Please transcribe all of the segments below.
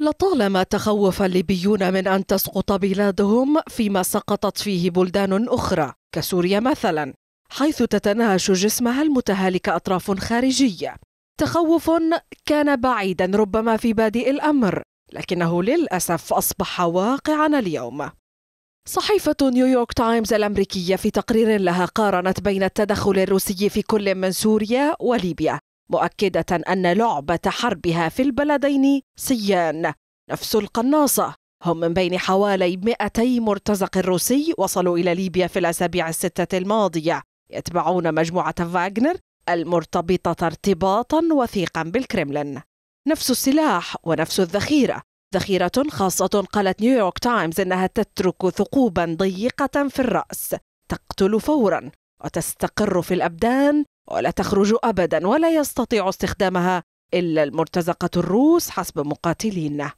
لطالما تخوف الليبيون من أن تسقط بلادهم فيما سقطت فيه بلدان أخرى كسوريا مثلا حيث تتناهش جسمها المتهالك أطراف خارجية تخوف كان بعيدا ربما في بادئ الأمر لكنه للأسف أصبح واقعا اليوم صحيفة نيويورك تايمز الأمريكية في تقرير لها قارنت بين التدخل الروسي في كل من سوريا وليبيا مؤكدة أن لعبة حربها في البلدين سيان نفس القناصة هم من بين حوالي 200 مرتزق روسي وصلوا إلى ليبيا في الأسابيع الستة الماضية يتبعون مجموعة فاغنر المرتبطة ارتباطا وثيقا بالكرملين نفس السلاح ونفس الذخيرة ذخيرة خاصة قالت نيويورك تايمز إنها تترك ثقوبا ضيقة في الرأس تقتل فورا وتستقر في الأبدان ولا تخرج أبدا ولا يستطيع استخدامها إلا المرتزقة الروس حسب مقاتلين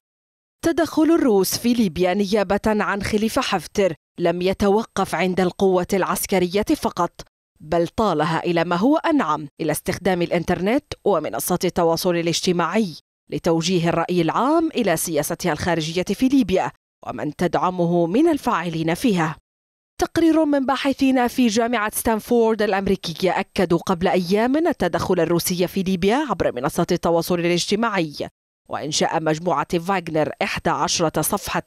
تدخل الروس في ليبيا نيابة عن خليفة حفتر لم يتوقف عند القوة العسكرية فقط بل طالها إلى ما هو أنعم إلى استخدام الإنترنت ومنصات التواصل الاجتماعي لتوجيه الرأي العام إلى سياستها الخارجية في ليبيا ومن تدعمه من الفاعلين فيها تقرير من باحثين في جامعة ستانفورد الأمريكية أكدوا قبل أيام التدخل الروسي في ليبيا عبر منصات التواصل الاجتماعي وإنشاء مجموعة فاغنر 11 صفحة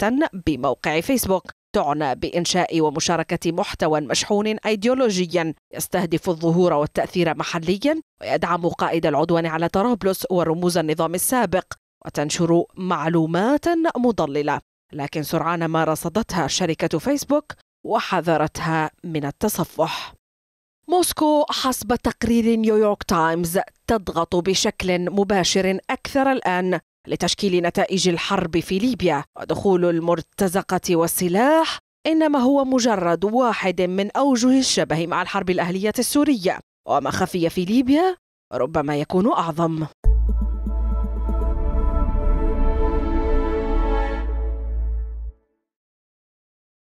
بموقع فيسبوك تعنى بإنشاء ومشاركة محتوى مشحون أيديولوجيا يستهدف الظهور والتأثير محليا ويدعم قائد العدوان على طرابلس ورموز النظام السابق وتنشر معلومات مضللة لكن سرعان ما رصدتها شركة فيسبوك وحذرتها من التصفح موسكو حسب تقرير نيويورك تايمز تضغط بشكل مباشر أكثر الآن لتشكيل نتائج الحرب في ليبيا ودخول المرتزقة والسلاح إنما هو مجرد واحد من أوجه الشبه مع الحرب الأهلية السورية وما خفي في ليبيا ربما يكون أعظم